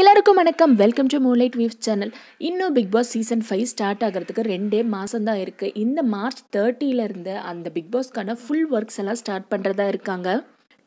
எல்லாருக்கும் வணக்கம் welcome to மூலைட் வியூஸ் சேனல் இன்னும் Bigg Boss season five start ஆகிறதுக்கு ரெண்டே மாதம் தான் இருக்குது இந்த மார்ச் தேர்ட்டியிலேருந்து அந்த பிக் பாஸ்க்கான ஃபுல் ஒர்க்ஸ் எல்லாம் ஸ்டார்ட் பண்ணுறதா இருக்காங்க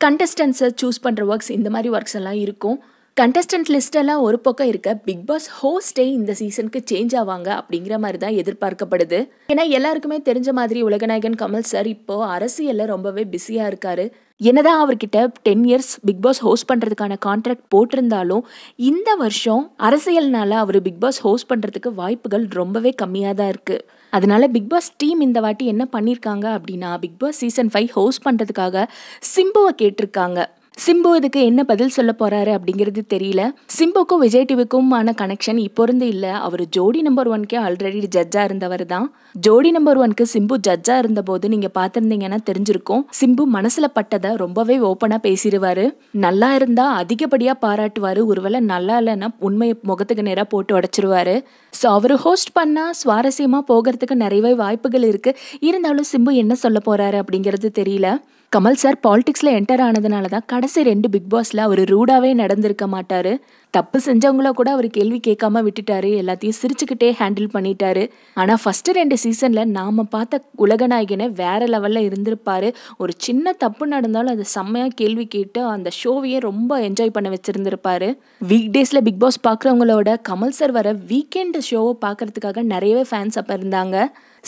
கண்டஸ்டன்ஸை சூஸ் பண்ணுற ஒர்க்ஸ் இந்த மாதிரி ஒர்க்ஸ் எல்லாம் இருக்கும் கண்டஸ்டன்ட் லிஸ்டெல்லாம் ஒரு பக்கம் இருக்க பிக் பாஸ் ஹோஸ்டே இந்த சீசனுக்கு சேஞ்ச் ஆவாங்க அப்படிங்கிற மாதிரி தான் எதிர்பார்க்கப்படுது ஏன்னா எல்லாருக்குமே தெரிஞ்ச மாதிரி உலகநாயகன் கமல் சார் இப்போது அரசியலில் ரொம்பவே பிஸியாக இருக்காரு என்னதான் அவர்கிட்ட ten years Bigg Boss host பண்ணுறதுக்கான கான்ட்ராக்ட் போட்டிருந்தாலும் இந்த வருஷம் அரசியல்னால அவர் பிக் பாஸ் ஹோஸ்ட் பண்ணுறதுக்கு வாய்ப்புகள் ரொம்பவே கம்மியாக தான் இருக்குது அதனால பிக் பாஸ் டீம் இந்த வாட்டி என்ன பண்ணியிருக்காங்க அப்படின்னா Bigg Boss season five host பண்ணுறதுக்காக சிம்புவை கேட்டிருக்காங்க சிம்பு இதுக்கு என்ன பதில் சொல்ல போறாரு அப்படிங்கிறது தெரியல சிம்புக்கும் விஜய் டிவிக்குமான கனெக்ஷன் இப்போ இருந்து இல்ல அவர் ஜோடி நம்பர் ஒன்க்கே ஆல்ரெடி ஜட்ஜா இருந்தவர் தான் ஜோடி நம்பர் ஒன்க்கு சிம்பு ஜட்ஜா இருந்த போது நீங்க பாத்திருந்தீங்கன்னா தெரிஞ்சிருக்கும் சிம்பு மனசுல பட்டதை ரொம்பவே ஓபனா பேசிடுவாரு நல்லா இருந்தா அதிகப்படியா பாராட்டுவாரு ஒருவேளை நல்லா இல்லைன்னா உண்மையை முகத்துக்கு நேரா போட்டு உடச்சிருவாரு ஸோ அவர் ஹோஸ்ட் பண்ணா சுவாரஸ்யமா போகிறதுக்கு நிறையவே வாய்ப்புகள் இருக்கு இருந்தாலும் சிம்பு என்ன சொல்ல போறாரு அப்படிங்கிறது தெரியல கமல் சார் பாலிடிக்ஸில் என்டர் ஆனதுனால தான் கடைசி ரெண்டு பிக் பாஸில் அவர் ரூடாகவே நடந்திருக்க மாட்டார் தப்பு செஞ்சவங்கள கூட அவர் கேள்வி கேட்காம விட்டுட்டாரு எல்லாத்தையும் சிரிச்சுக்கிட்டே ஹேண்டில் பண்ணிட்டாரு ஆனால் ஃபஸ்ட்டு ரெண்டு சீசனில் நாம் பார்த்த உலகநாயகனை வேற லெவலில் இருந்திருப்பார் ஒரு சின்ன தப்பு நடந்தாலும் அதை செம்மையாக கேள்வி கேட்டு அந்த ஷோவையே ரொம்ப என்ஜாய் பண்ண வச்சுருந்துருப்பாரு வீக் டேஸில் பிக் பாஸ் பார்க்குறவங்களோட கமல் சார் வர வீக்கெண்டு ஷோவை பார்க்குறதுக்காக நிறையவே ஃபேன்ஸ் அப்போ இருந்தாங்க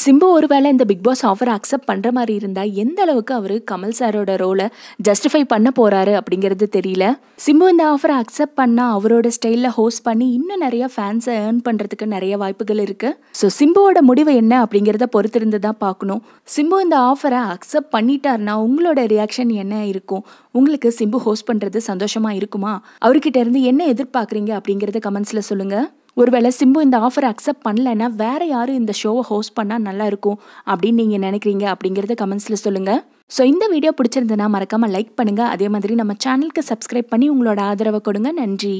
சிம்பு ஒருவேளை இந்த பிக் பாஸ் ஆஃபர் அக்செப்ட் பண்ணுற மாதிரி இருந்தால் எந்த அளவுக்கு அவர் கமல் பால் சாரோட ரோலை ஜஸ்டிஃபை பண்ண போகிறாரு அப்படிங்கிறது தெரியல சிம்பு இந்த ஆஃபரை அக்செப்ட் பண்ணால் அவரோட ஸ்டைலில் ஹோஸ்ட் பண்ணி இன்னும் நிறைய ஃபேன்ஸை ஏர்ன் பண்ணுறதுக்கு நிறைய வாய்ப்புகள் இருக்குது ஸோ சிம்புவோட முடிவு என்ன அப்படிங்கிறத பொறுத்திருந்து தான் பார்க்கணும் சிம்பு இந்த ஆஃபரை அக்செப்ட் பண்ணிட்டாருன்னா உங்களோட ரியாக்ஷன் என்ன இருக்கும் உங்களுக்கு சிம்பு ஹோஸ்ட் பண்ணுறது சந்தோஷமாக இருக்குமா அவர்கிட்ட இருந்து என்ன எதிர்பார்க்குறீங்க அப்படிங்கிறத கமெண்ட்ஸில் சொல்லுங்கள் ஒருவேளை சிம்பு இந்த ஆஃபரை அக்செப்ட் பண்ணலைன்னா வேறு யாரும் இந்த ஷோவை ஹோஸ்ட் பண்ணால் நல்லா இருக்கும் அப்படின்னு நீங்கள் நினைக்கிறீங்க அப்படிங்கிறத கமெண்ட்ஸில் சொல்லுங்கள் ஸோ இந்த வீடியோ பிடிச்சிருந்ததுன்னா மறக்காமல் லைக் பண்ணுங்கள் அதே மாதிரி நம்ம சேனலுக்கு சப்ஸ்கிரைப் பண்ணி உங்களோட ஆதரவை கொடுங்க நன்றி